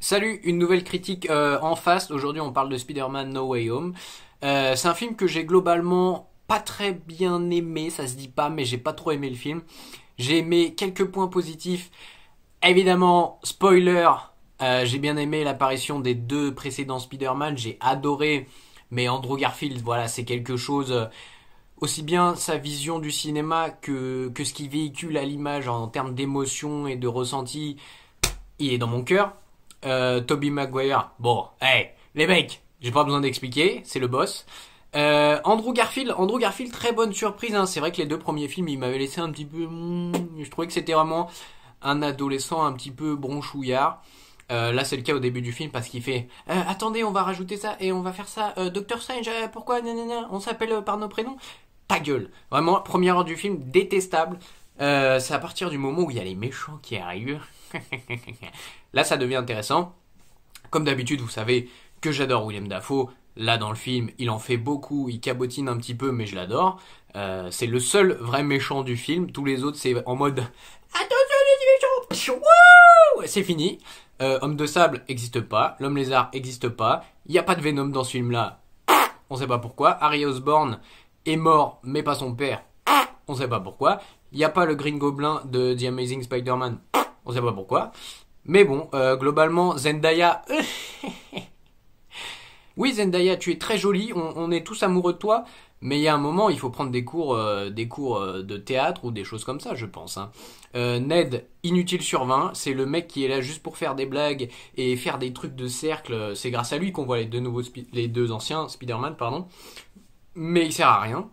Salut, une nouvelle critique euh, en face. Aujourd'hui, on parle de Spider-Man No Way Home. Euh, c'est un film que j'ai globalement pas très bien aimé, ça se dit pas, mais j'ai pas trop aimé le film. J'ai aimé quelques points positifs. Évidemment, spoiler, euh, j'ai bien aimé l'apparition des deux précédents Spider-Man, j'ai adoré, mais Andrew Garfield, voilà, c'est quelque chose aussi bien sa vision du cinéma que, que ce qu'il véhicule à l'image en termes d'émotion et de ressenti, il est dans mon cœur. Euh, Toby Maguire. Bon, hey, les mecs, j'ai pas besoin d'expliquer, c'est le boss. Euh, Andrew Garfield, Andrew Garfield, très bonne surprise. Hein. C'est vrai que les deux premiers films, il m'avait laissé un petit peu. Hmm, je trouvais que c'était vraiment un adolescent un petit peu bronchouillard. Euh, là, c'est le cas au début du film parce qu'il fait euh, Attendez, on va rajouter ça et on va faire ça. Docteur Strange, pourquoi nanana, On s'appelle par nos prénoms Ta gueule Vraiment, première heure du film, détestable. c'est à partir du moment où il y a les méchants qui arrivent Là, ça devient intéressant. Comme d'habitude, vous savez que j'adore William Dafoe. Là, dans le film, il en fait beaucoup, il cabotine un petit peu, mais je l'adore. Euh, c'est le seul vrai méchant du film. Tous les autres, c'est en mode Attention, les méchants C'est fini. Euh, Homme de sable n'existe pas. L'homme lézard n'existe pas. Il n'y a pas de Venom dans ce film-là. On ne sait pas pourquoi. Harry Osborn est mort, mais pas son père. On ne sait pas pourquoi. Il n'y a pas le Green Goblin de The Amazing Spider-Man. On sait pas pourquoi. Mais bon, euh, globalement, Zendaya... oui, Zendaya, tu es très jolie, on, est tous amoureux de toi, mais il y a un moment, il faut prendre des cours, euh, des cours euh, de théâtre ou des choses comme ça, je pense. Hein. Ned, inutile sur 20, c'est le mec qui est là juste pour faire des blagues et faire des trucs de cercle. C'est grâce à lui qu'on voit les deux, nouveaux les deux anciens Spider-Man, pardon. Mais il sert à rien.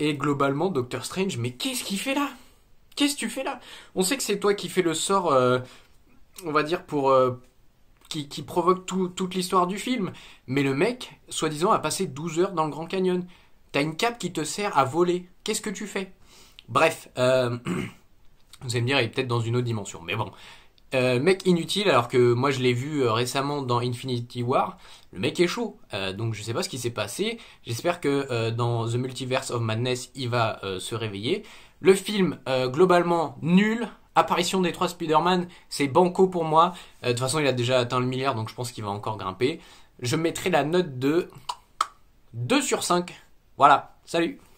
Et globalement, Doctor Strange, mais qu'est-ce qu'il fait là Qu'est-ce que tu fais là On sait que c'est toi qui fais le sort, euh, on va dire, pour. Euh, qui, qui, provoque toute l'histoire du film. Mais le mec, soi-disant, a passé 12 heures dans le Grand Canyon. T'as une cape qui te sert à voler. Qu'est-ce que tu fais Bref, euh, vous allez me dire, il est peut-être dans une autre dimension. Mais bon, euh, mec inutile, alors que moi je l'ai vu euh, récemment dans Infinity War, le mec est chaud. Euh, donc je sais pas ce qui s'est passé. J'espère que dans The Multiverse of Madness, il va se réveiller. Le film, globalement, nul. Apparition des trois Spider-Man, c'est banco pour moi. de toute façon, il a déjà atteint le milliard, donc je pense qu'il va encore grimper. Je mettrai la note de 2 sur 5. Voilà, salut